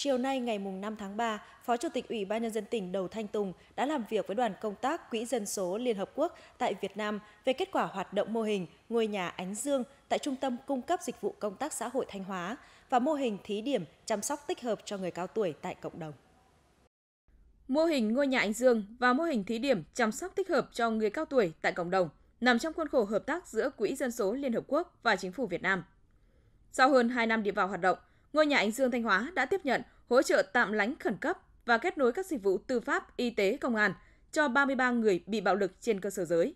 Chiều nay ngày 5 tháng 3, Phó Chủ tịch Ủy ban Nhân dân tỉnh Đầu Thanh Tùng đã làm việc với đoàn công tác Quỹ Dân số Liên Hợp Quốc tại Việt Nam về kết quả hoạt động mô hình Ngôi nhà Ánh Dương tại Trung tâm Cung cấp Dịch vụ Công tác Xã hội Thanh Hóa và mô hình thí điểm chăm sóc tích hợp cho người cao tuổi tại cộng đồng. Mô hình Ngôi nhà Ánh Dương và mô hình thí điểm chăm sóc tích hợp cho người cao tuổi tại cộng đồng nằm trong khuôn khổ hợp tác giữa Quỹ Dân số Liên Hợp Quốc và Chính phủ Việt Nam. Sau hơn 2 năm đi vào hoạt động, Ngôi nhà Ánh Dương Thanh Hóa đã tiếp nhận, hỗ trợ tạm lánh khẩn cấp và kết nối các dịch vụ tư pháp, y tế, công an cho 33 người bị bạo lực trên cơ sở giới.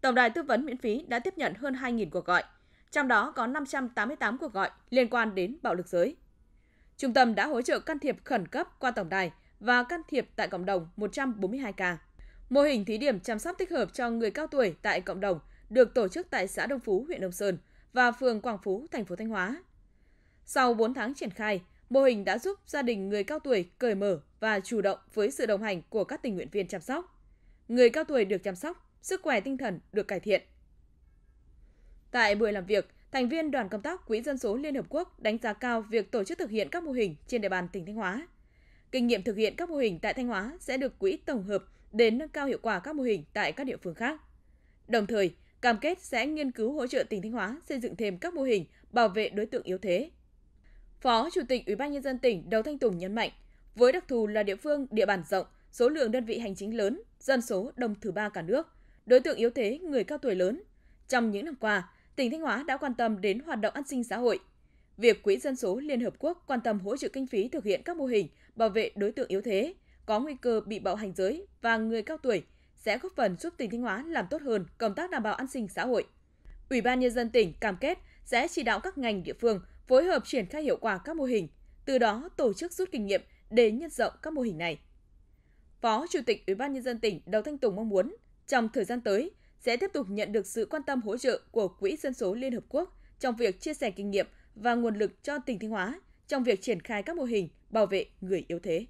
Tổng đài tư vấn miễn phí đã tiếp nhận hơn 2.000 cuộc gọi, trong đó có 588 cuộc gọi liên quan đến bạo lực giới. Trung tâm đã hỗ trợ can thiệp khẩn cấp qua tổng đài và can thiệp tại cộng đồng 142 ca. Mô hình thí điểm chăm sóc tích hợp cho người cao tuổi tại cộng đồng được tổ chức tại xã Đông Phú, huyện Đông Sơn và phường Quảng Phú, thành phố Thanh Hóa sau 4 tháng triển khai, mô hình đã giúp gia đình người cao tuổi cởi mở và chủ động với sự đồng hành của các tình nguyện viên chăm sóc. Người cao tuổi được chăm sóc, sức khỏe tinh thần được cải thiện. Tại buổi làm việc, thành viên đoàn công tác Quỹ dân số Liên Hợp Quốc đánh giá cao việc tổ chức thực hiện các mô hình trên địa bàn tỉnh Thanh Hóa. Kinh nghiệm thực hiện các mô hình tại Thanh Hóa sẽ được Quỹ tổng hợp để nâng cao hiệu quả các mô hình tại các địa phương khác. Đồng thời, cam kết sẽ nghiên cứu hỗ trợ tỉnh Thanh Hóa xây dựng thêm các mô hình bảo vệ đối tượng yếu thế, Phó Chủ tịch Ủy ban nhân dân tỉnh Đào Thanh Tùng nhấn mạnh, với đặc thù là địa phương địa bàn rộng, số lượng đơn vị hành chính lớn, dân số đông thứ ba cả nước, đối tượng yếu thế người cao tuổi lớn. Trong những năm qua, tỉnh Thanh Hóa đã quan tâm đến hoạt động an sinh xã hội. Việc Quỹ dân số Liên Hợp Quốc quan tâm hỗ trợ kinh phí thực hiện các mô hình bảo vệ đối tượng yếu thế, có nguy cơ bị bạo hành giới và người cao tuổi sẽ góp phần giúp tỉnh Thanh Hóa làm tốt hơn công tác đảm bảo an sinh xã hội. Ủy ban nhân dân tỉnh cam kết sẽ chỉ đạo các ngành địa phương phối hợp triển khai hiệu quả các mô hình, từ đó tổ chức rút kinh nghiệm để nhân rộng các mô hình này. Phó Chủ tịch Ủy ban nhân dân tỉnh Đào Thanh Tùng mong muốn trong thời gian tới sẽ tiếp tục nhận được sự quan tâm hỗ trợ của Quỹ dân số Liên hợp quốc trong việc chia sẻ kinh nghiệm và nguồn lực cho tỉnh Thanh Hóa trong việc triển khai các mô hình bảo vệ người yếu thế.